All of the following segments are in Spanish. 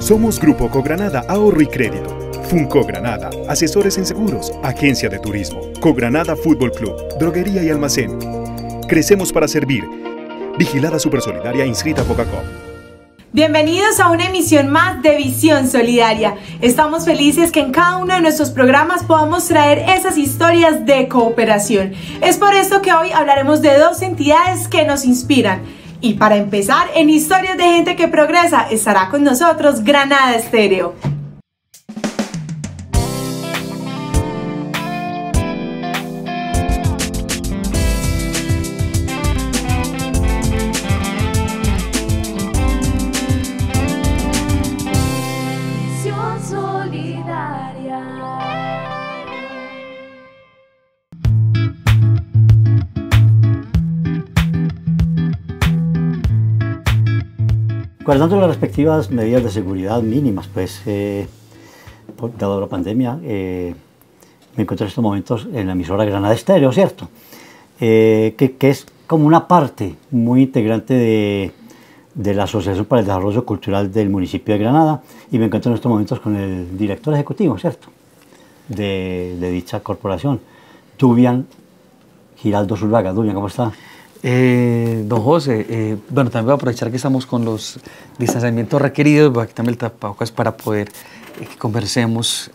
Somos Grupo Cogranada Ahorro y Crédito, Funco Granada, Asesores en Seguros, Agencia de Turismo, Cogranada Fútbol Club, Droguería y Almacén. Crecemos para servir. Vigilada Supersolidaria inscrita Coca-Cola. Bienvenidos a una emisión más de Visión Solidaria. Estamos felices que en cada uno de nuestros programas podamos traer esas historias de cooperación. Es por esto que hoy hablaremos de dos entidades que nos inspiran y para empezar, en Historias de Gente que Progresa estará con nosotros Granada Estéreo. Solidaria. guardando las respectivas medidas de seguridad mínimas, pues, eh, dado la pandemia, eh, me encuentro en estos momentos en la emisora Granada Estéreo, ¿cierto? Eh, que, es como una parte muy integrante de, la Asociación para el Desarrollo Cultural del municipio de Granada y me encuentro en estos momentos con el director ejecutivo, ¿cierto? De, dicha corporación, Tubian Giraldo Zuluaga. Tubian, ¿cómo está? Eh, don José, eh, bueno, también voy a aprovechar que estamos con los distanciamientos requeridos, voy a quitarme el tapabocas para poder eh, que conversemos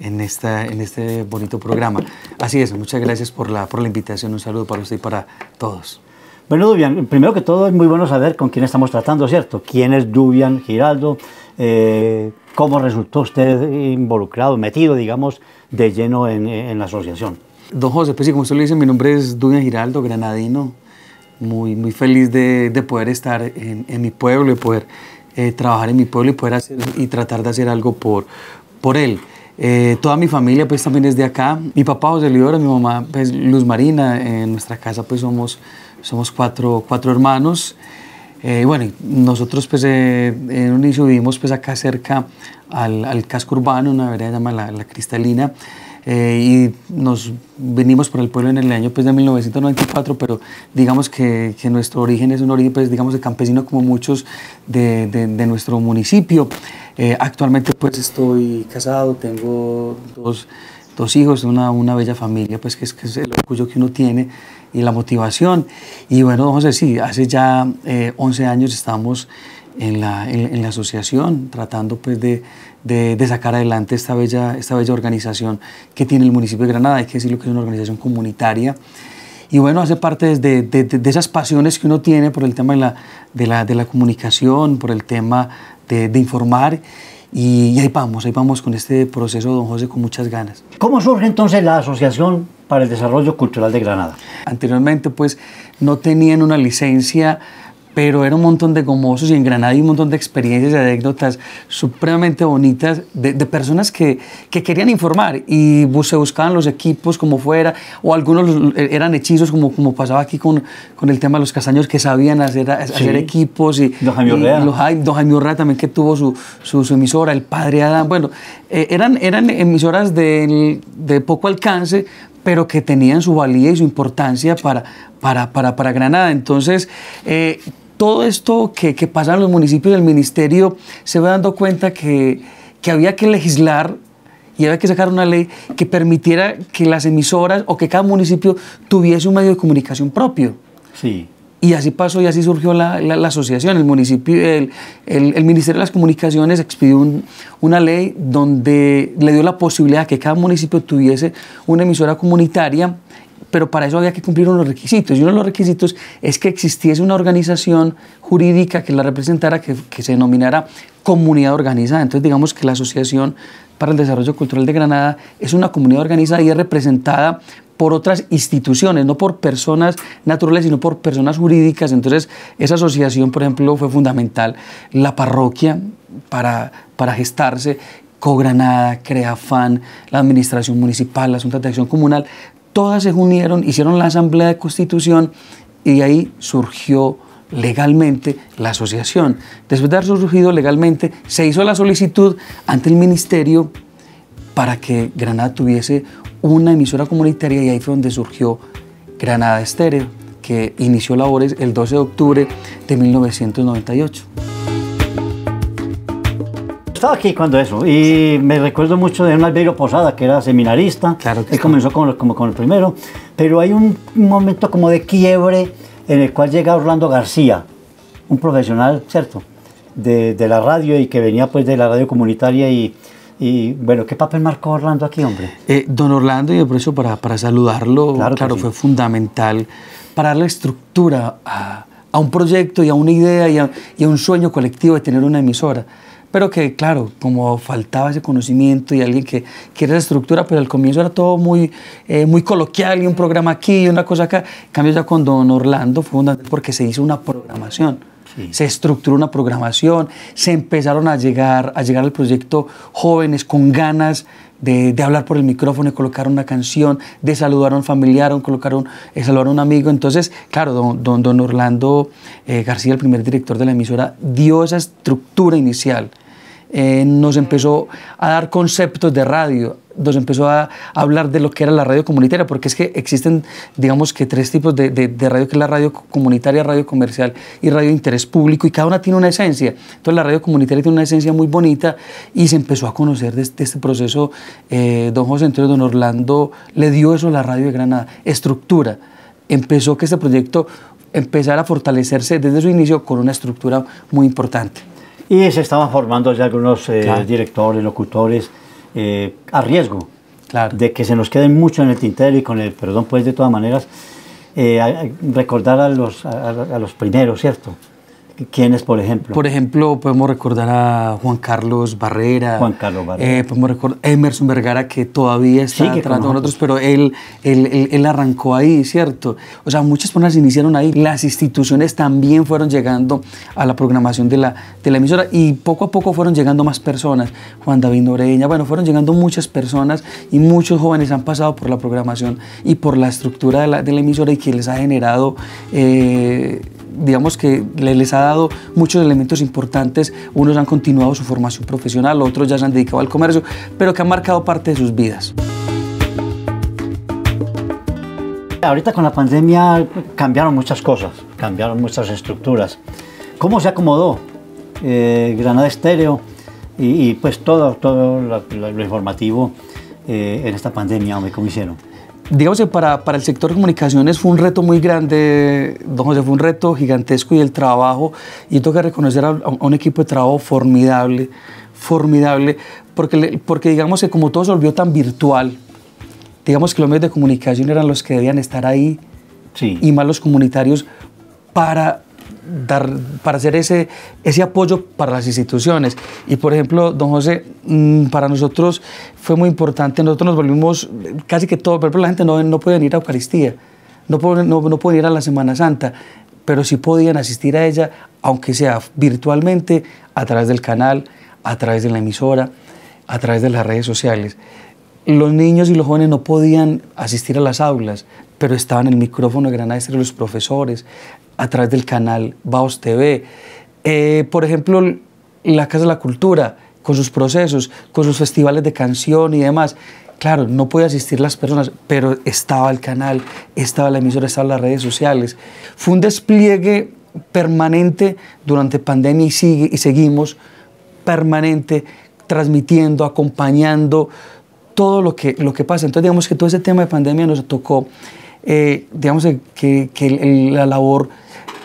en, esta, en este bonito programa. Así es, muchas gracias por la, por la invitación, un saludo para usted y para todos. Bueno, Dubian, primero que todo es muy bueno saber con quién estamos tratando, ¿cierto? ¿Quién es Dubian Giraldo? ¿Cómo resultó usted involucrado, metido, digamos, de lleno en la asociación? Don José, pues sí, como usted lo dice, mi nombre es Duña Giraldo, granadino. Muy, muy feliz de, poder estar en, mi pueblo y poder eh, trabajar en mi pueblo y poder hacer y tratar de hacer algo por, por él. Eh, toda mi familia pues también es de acá. Mi papá José Lidora, mi mamá pues Luz Marina. En nuestra casa pues somos, somos cuatro, cuatro hermanos. Eh, y bueno, nosotros pues en un inicio vivimos pues acá cerca al, casco urbano, una vereda llamada la Cristalina. Eh, y nos venimos por el pueblo en el año pues, de 1994, pero digamos que, que nuestro origen es un origen, pues, digamos, de campesino como muchos de, de, nuestro municipio. Eh, actualmente pues estoy casado, tengo dos, dos hijos, una, una bella familia, pues que es, que es el orgullo que uno tiene y la motivación. Y bueno, José, sí, hace ya 11 eh, años estamos en la, en, la asociación, tratando pues de, de, sacar adelante esta bella, esta bella organización que tiene el municipio de Granada, hay que decirlo que es una organización comunitaria. Y bueno, hace parte de, de esas pasiones que uno tiene por el tema de la, la, la comunicación, por el tema de informar. Y ahí vamos, ahí vamos con este proceso, don José, con muchas ganas. ¿Cómo surge entonces la Asociación para el Desarrollo Cultural de Granada? Anteriormente, pues, no tenían una licencia pero era un montón de gomosos y en Granada hay un montón de experiencias y anécdotas supremamente bonitas de, personas que, querían informar y se buscaban los equipos como fuera, o algunos eh, eran hechizos como, como pasaba aquí con, con el tema de los castaños que sabían hacer, hacer equipos. Y, don Jaime Urrea. los, Jaime también que tuvo su, emisora, el Padre Adán. Bueno, eh, eran, eran emisoras de, poco alcance, pero que tenían su valía y su importancia para, para, para, Granada. Entonces, eh, todo esto que, que en los municipios del ministerio, se va dando cuenta que, había que legislar y había que sacar una ley que permitiera que las emisoras o que cada municipio tuviese un medio de comunicación propio. Sí. Y así pasó y así surgió la, asociación. El, municipio, Ministerio de las Comunicaciones expidió una ley donde le dio la posibilidad que cada municipio tuviese una emisora comunitaria pero para eso había que cumplir unos requisitos. Y uno de los requisitos es que existiese una organización jurídica que la representara, que, se denominara comunidad organizada. Entonces, digamos que la Asociación para el Desarrollo Cultural de Granada es una comunidad organizada y es representada por otras instituciones, no por personas naturales, sino por personas jurídicas. Entonces, esa asociación, por ejemplo, fue fundamental. La parroquia para, para gestarse Cogranada, CREAFAN, la Administración Municipal, la Juntas de Acción Comunal, todas se unieron, hicieron la Asamblea de Constitución y ahí surgió legalmente la asociación. Después de haber surgido legalmente, se hizo la solicitud ante el ministerio para que Granada tuviese una emisora comunitaria y ahí fue donde surgió Granada Estéreo, que inició labores el 12 de octubre de 1998. Estaba aquí cuando eso, y me recuerdo mucho de un Albeiro Posada, que era seminarista, claro que él comenzó con, como con el primero, pero hay un momento como de quiebre en el cual llega Orlando García, un profesional, ¿cierto?, de, la radio y que venía pues de la radio comunitaria y, y bueno, ¿qué papel marcó Orlando aquí, hombre? Eh, don Orlando, y por para, para saludarlo, claro, fue fundamental para darle estructura a, a, un proyecto y a una idea y a, un sueño colectivo de tener una emisora pero que claro, como faltaba ese conocimiento y alguien que quiere esa estructura, pero al comienzo era todo muy, eh, muy coloquial y un programa aquí y una cosa acá. En cambio ya con Don Orlando fue porque se hizo una programación. Se estructuró una programación, se empezaron a llegar, a llegar al proyecto jóvenes con ganas, de, hablar por el micrófono y colocar una canción, de saludar a un familiar, o eh, saludar a un amigo. Entonces, claro, don, don, Orlando eh, García, el primer director de la emisora, dio esa estructura inicial. Eh, nos empezó a dar conceptos de radio, nos empezó a, hablar de lo que era la radio comunitaria, porque es que existen, digamos que tres tipos de, de, radio, que es la radio comunitaria, radio comercial y radio de interés público, y cada una tiene una esencia. Entonces la radio comunitaria tiene una esencia muy bonita y se empezó a conocer de, este proceso. Eh, don José Antonio Don Orlando le dio eso a la radio de Granada, estructura. Empezó que este proyecto empezara a fortalecerse desde su inicio con una estructura muy importante. Y se estaban formando ya algunos eh, directores, locutores, eh, a riesgo de que se nos quede mucho en el tintero y con el perdón, pues de todas maneras, eh, recordar a los primeros, ¿cierto? ¿Quiénes, por ejemplo? Por ejemplo, podemos recordar a Juan Carlos Barrera. Juan Carlos Barrera. Eh, podemos recordar a Emerson Vergara, que todavía está tratando con nosotros, pero él arrancó ahí, ¿cierto? O sea, muchas personas iniciaron ahí. Las instituciones también fueron llegando a la programación de la, de la emisora y poco a poco fueron llegando más personas. Juan David Noreña, bueno, fueron llegando muchas personas y muchos jóvenes han pasado por la programación y por la estructura de la, emisora y que les ha generado... Eh, digamos que les ha dado muchos elementos importantes. Unos han continuado su formación profesional, otros ya se han dedicado al comercio, pero que han marcado parte de sus vidas. Ahorita con la pandemia cambiaron muchas cosas, cambiaron muchas estructuras. ¿Cómo se acomodó eh, Granada Estéreo y, pues todo, todo lo, informativo eh, en esta pandemia, cómo hicieron? digamos que para, para, el sector de comunicaciones fue un reto muy grande, don José, fue un reto gigantesco y el trabajo, y tengo que reconocer a, un equipo de trabajo formidable, formidable, porque, porque digamos que como todo se volvió tan virtual, digamos que los medios de comunicación eran los que debían estar ahí, y más los comunitarios, para dar, para hacer ese, ese apoyo para las instituciones. Y por ejemplo, don José, mm, para nosotros fue muy importante, nosotros nos volvimos casi que todo, por ejemplo, la gente no, no podía ir a Eucaristía, no, no, no ir a la Semana Santa, pero sí podían asistir a ella, aunque sea virtualmente, a través del canal, a través de la emisora, a través de las redes sociales los niños y los jóvenes no podían asistir a las aulas, pero estaba en el micrófono de Granada de los profesores, a través del canal Baos TV. Eh, por ejemplo, la Casa de la Cultura, con sus procesos, con sus festivales de canción y demás. Claro, no podía asistir las personas, pero estaba el canal, estaba la emisora, estaban las redes sociales. Fue un despliegue permanente durante pandemia y, sigue, y seguimos permanente transmitiendo, acompañando todo lo que, lo que pasa. Entonces digamos que todo ese tema de pandemia nos tocó eh, digamos que, la labor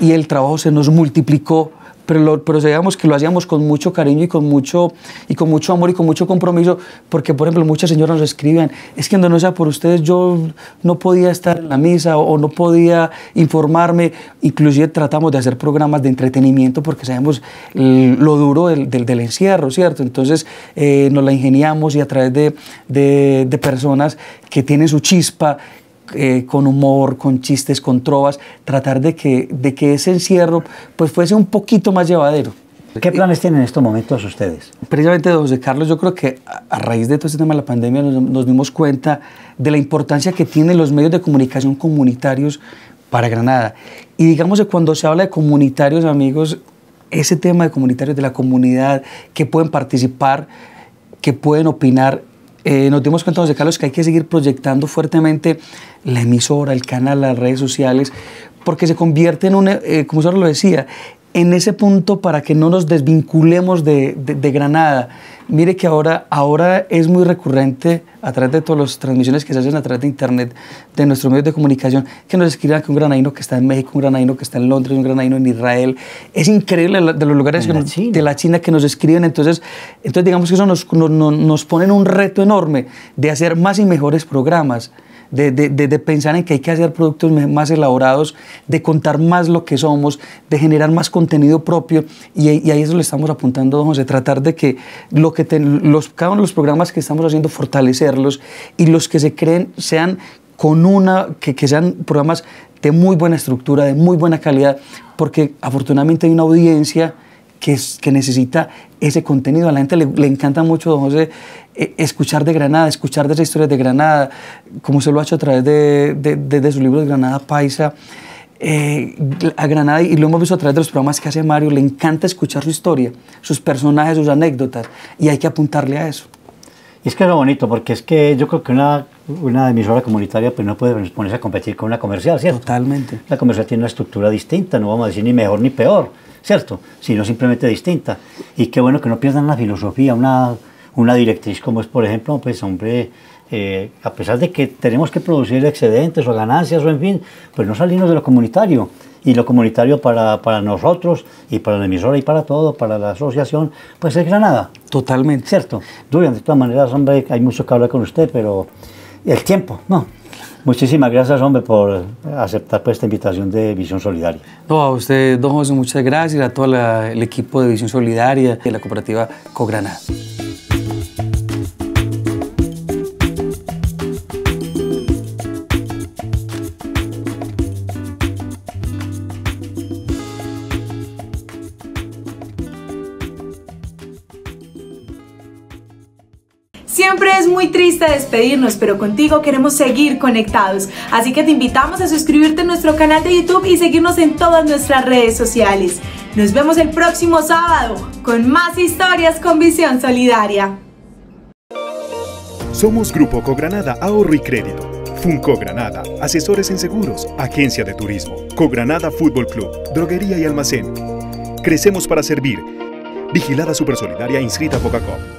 y el trabajo se nos multiplicó pero, lo, pero digamos que lo hacíamos con mucho cariño y con mucho, y con mucho amor y con mucho compromiso, porque por ejemplo muchas señoras nos escriben es que no, no sea por ustedes yo no podía estar en la misa o, no podía informarme, inclusive tratamos de hacer programas de entretenimiento porque sabemos lo duro del, del, encierro, ¿cierto? Entonces eh, nos la ingeniamos y a través de, de personas que tienen su chispa, eh, con humor, con chistes, con trovas, tratar de que, de que ese encierro pues fuese un poquito más llevadero. ¿Qué planes tienen en estos momentos ustedes? Precisamente, don José Carlos, yo creo que a raíz de todo este tema de la pandemia nos, nos dimos cuenta de la importancia que tienen los medios de comunicación comunitarios para Granada. Y digamos que cuando se habla de comunitarios, amigos, ese tema de comunitarios, de la comunidad, que pueden participar, que pueden opinar, eh, nos dimos cuenta, José Carlos, que hay que seguir proyectando fuertemente la emisora, el canal, las redes sociales, porque se convierte en un, eh, como usted lo decía, en ese punto para que no nos desvinculemos de, Granada. Mire que ahora, ahora es muy recurrente, a través de todas las transmisiones que se hacen a través de Internet, de nuestros medios de comunicación, que nos escriban que un granadino que está en México, un granadino que está en Londres, un granadino en Israel. Es increíble de los lugares de la China que nos escriben. Entonces, entonces digamos que eso nos, nos pone en un reto enorme de hacer más y mejores programas de, pensar en que hay que hacer productos más elaborados, de contar más lo que somos, de generar más contenido propio. Y, ahí eso le estamos apuntando, vamos José, tratar de que, lo que los, cada los programas que estamos haciendo, fortalecerlos y los que se creen sean con una, que, que sean programas de muy buena estructura, de muy buena calidad, porque afortunadamente hay una audiencia que, necesita ese contenido. A la gente le, encanta mucho, don José, eh, escuchar de Granada, escuchar de esas historias de Granada, como se lo ha hecho a través de, de, su libro de Granada Paisa. Eh, a Granada y lo hemos visto a través de los programas que hace Mario, le encanta escuchar su historia, sus personajes, sus anécdotas y hay que apuntarle a eso. Y es que es lo bonito, porque es que yo creo que una, una emisora comunitaria pues no puede ponerse a competir con una comercial, ¿cierto? Totalmente. La comercial tiene una estructura distinta, no vamos a decir ni mejor ni peor. ¿cierto? Sino simplemente distinta. Y qué bueno que no pierdan la filosofía, una, una directriz como es, por ejemplo, pues hombre, eh, a pesar de que tenemos que producir excedentes o ganancias o en fin, pues no salimos de lo comunitario. Y lo comunitario para, para nosotros y para la emisora y para todo, para la asociación, pues es Granada. Totalmente. Cierto. Durian, de todas maneras, hombre, hay mucho que hablar con usted, pero el tiempo, no. Muchísimas gracias, hombre, por aceptar pues, esta invitación de Visión Solidaria. No, a usted, don José, muchas gracias, a todo el equipo de Visión Solidaria y la cooperativa Cograna. muy triste despedirnos, pero contigo queremos seguir conectados. Así que te invitamos a suscribirte a nuestro canal de YouTube y seguirnos en todas nuestras redes sociales. Nos vemos el próximo sábado con más historias con visión solidaria. Somos Grupo Cogranada Ahorro y Crédito. Funco Granada, asesores en seguros, agencia de turismo, Cogranada Fútbol Club, droguería y almacén. Crecemos para servir. Vigilada Supersolidaria inscrita a coca